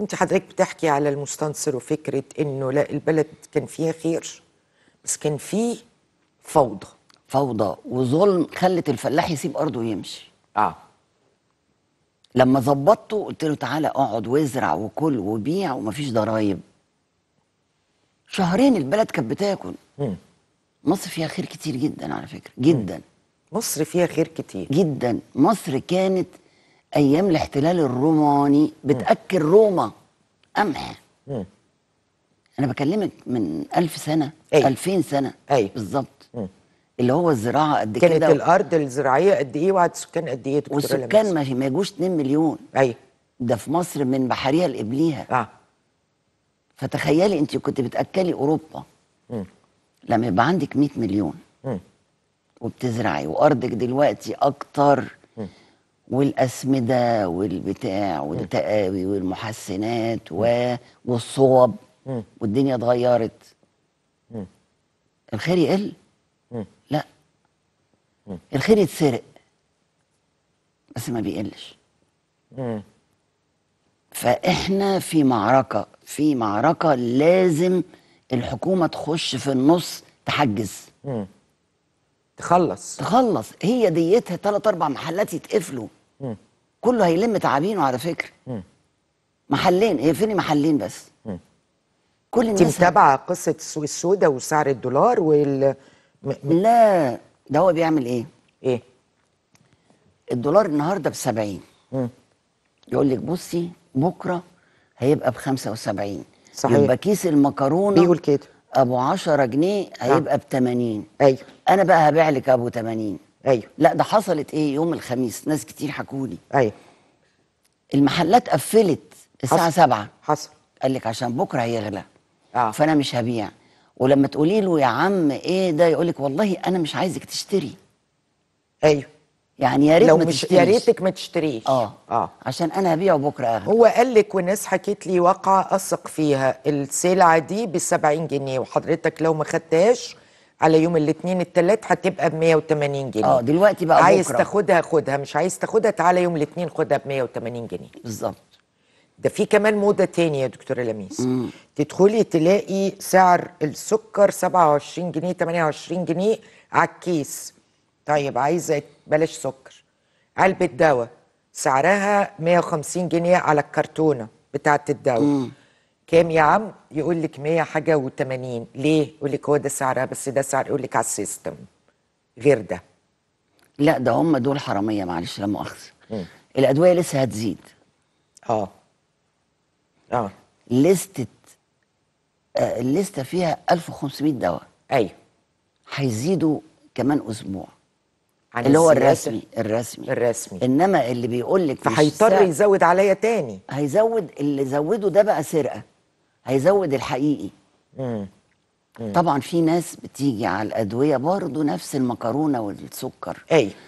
كنت حضرتك بتحكي على المستنصر وفكره انه لا البلد كان فيها خير بس كان فيه فوضى فوضى وظلم خلت الفلاح يسيب ارضه ويمشي اه لما ظبطته قلت له تعالى اقعد وازرع وكل وبيع ومفيش ضرايب شهرين البلد كانت بتاكل مصر فيها خير كتير جدا على فكره جدا مم. مصر فيها خير كتير جدا مصر كانت ايام الاحتلال الروماني بتاكل روما قمح انا بكلمك من ألف سنه أي. 2000 سنه أي. بالظبط اللي هو الزراعه قد كده كانت الارض الزراعيه قد ايه وعدد السكان قد ايه والسكان ما يجوش 2 مليون ايوه ده في مصر من بحرية لابليها آه. فتخيلي انت كنت بتاكلي اوروبا م. لما يبقى عندك 100 مليون م. وبتزرعي وارضك دلوقتي اكتر م. والاسمده والبتاع والتقاوي والمحسنات و... والصوب والدنيا اتغيرت الخير يقل لا الخير يتسرق بس ما بيقلش فاحنا في معركه في معركه لازم الحكومه تخش في النص تحجز تخلص تخلص هي ديتها ثلاث اربع محلات يتقفلوا كله هيلم تعابينه على فكره محلين هي فين محلين بس كل الناس متابعه قصه السوق السوداء وسعر الدولار وال م... لا ده هو بيعمل ايه؟ ايه؟ الدولار النهارده ب 70 يقول لك بصي بكره هيبقى ب 75 صحيح يبقى كيس المكرونه بيقول كده ابو 10 جنيه هيبقى نعم. ب 80 ايوه انا بقى هبيع لك ابو 80 ايوه لا ده حصلت ايه يوم الخميس ناس كتير حكولي ايوه المحلات قفلت الساعه 7 حصل قال لك عشان بكره هيغلى اه فانا مش هبيع ولما تقولي له يا عم ايه ده يقول لك والله انا مش عايزك تشتري ايوه يعني يا ريت ما تشتريش يا ريتك ما تشتريش اه اه عشان انا هبيعه بكره اغلى هو قال لك وناس حكيت لي واقعه اثق فيها السلعه دي ب 70 جنيه وحضرتك لو ما خدتهاش على يوم الاثنين الثلاث هتبقى ب 180 جنيه اه دلوقتي بقى عايز بكرة. تاخدها خدها مش عايز تاخدها تعالى يوم الاثنين خدها ب 180 جنيه بالظبط ده في كمان موضه ثانيه يا دكتوره لميس مم. تدخلي تلاقي سعر السكر 27 جنيه 28 جنيه على الكيس طيب عايزه بلاش سكر علبه دواء سعرها 150 جنيه على الكرتونه بتاعت الدواء كام يا عم يقول لك 100 حاجه و80 ليه يقول لك هو ده سعرها بس ده سعر يقول لك على السيستم غير ده لا ده هم دول حراميه معلش لا مؤاخذه الادويه لسه هتزيد اه اه لستة آه الليستة فيها 1500 دواء ايوه هيزيدوا كمان اسبوع اللي هو الرسمي الرسمي الرسمي انما اللي بيقول لك فهيضطر يزود عليا تاني هيزود اللي زوده ده بقى سرقه هيزود الحقيقي مم. مم. طبعا في ناس بتيجي على الادويه برضه نفس المكرونه والسكر ايوه